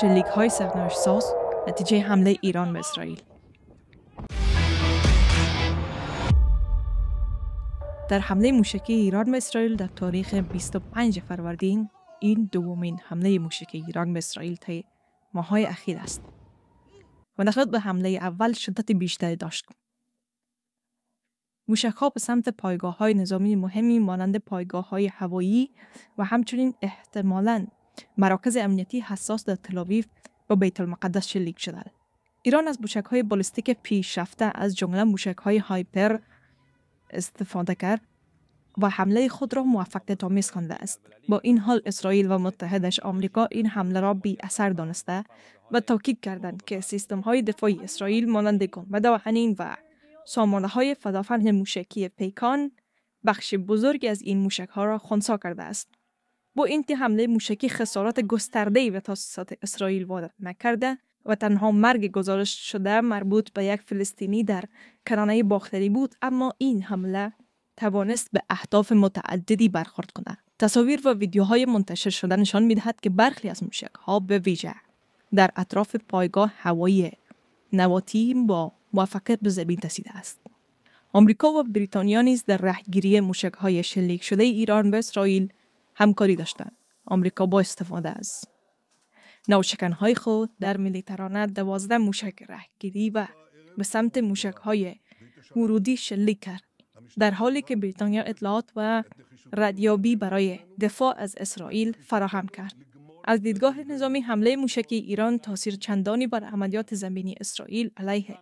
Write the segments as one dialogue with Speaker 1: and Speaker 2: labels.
Speaker 1: شلیک های ساز نتیجه حمله ایران به اسرائیل در حمله موشکی ایران به اسرائیل در تاریخ 25 فروردین این دومین حمله موشکی ایران به اسرائیل طی ماهای اخیر است و نخلط به حمله اول شدت بیشتری داشت موشک ها به سمت پایگاه های نظامی مهمی مانند پایگاه های هوایی و همچنین احتمالاً مراکز امنیتی حساس در تلاویف و بیت المقدس شلیک شده. ایران از موشک های بالستیک پیشرفته از جمله موشک های هایپر استفاده کرد و حمله خود را موفق تامیز خوانده است با این حال اسرائیل و متحدش آمریکا این حمله را بی اثر دانسته و تاکید کردند که سیستم های دفاعی اسرائیل مانند گنبد و هنین و سامانه های فدافند موشکی پیکان بخش بزرگی از این موشک ها را خونسا کرده است با این حمله موشکی خسارات ای به تاسیسات اسرائیل وارد نکرده و تنها مرگ گزارش شده مربوط به یک فلسطینی در کنانه باختری بود اما این حمله توانست به اهداف متعددی برخورد کند تصاویر و ویدیوهای منتشر شده نشان میدهد که برخی از موشک ها به ویژه در اطراف پایگاه هوایی نواتی با موفقیت به زمین رسیده است آمریکا و بریتانیا نیز در رهگیری های شلیک شده ایران به اسرائیل همکاری داشتند آمریکا با استفاده از نوشکنهای خود در ملیترانه دوازده موشک رهگیری و به سمت موشک های ورودی شلیک کرد در حالی که بریتانیا اطلاعات و ردیابی برای دفاع از اسرائیل فراهم کرد از دیدگاه نظامی حمله موشکی ایران تاثیر چندانی بر عملیات زمینی اسرائیل علیه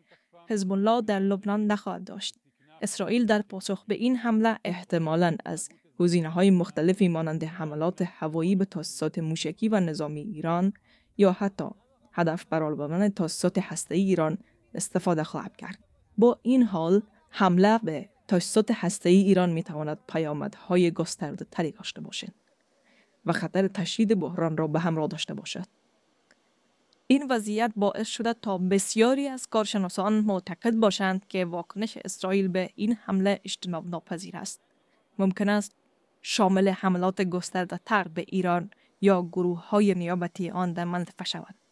Speaker 1: حزب الله در لبنان نخواهد داشت اسرائیل در پاسخ به این حمله احتمالاً از گزینه های مختلفی مانند حملات هوایی به تاسیسات موشکی و نظامی ایران یا حتی هدف دادن تاسیسات ای ایران استفاده خواهد کرد. با این حال حمله به تاسیسات ای ایران می تواند پیامدهای گسترده تری داشته باشد و خطر تشدید بحران را به همراه داشته باشد. این وضعیت باعث شده تا بسیاری از کارشناسان معتقد باشند که واکنش اسرائیل به این حمله اجتناب ناپذیر است. ممکن است شامل حملات گسترده تر به ایران یا گروه های نیابتی آن در منطقه شود.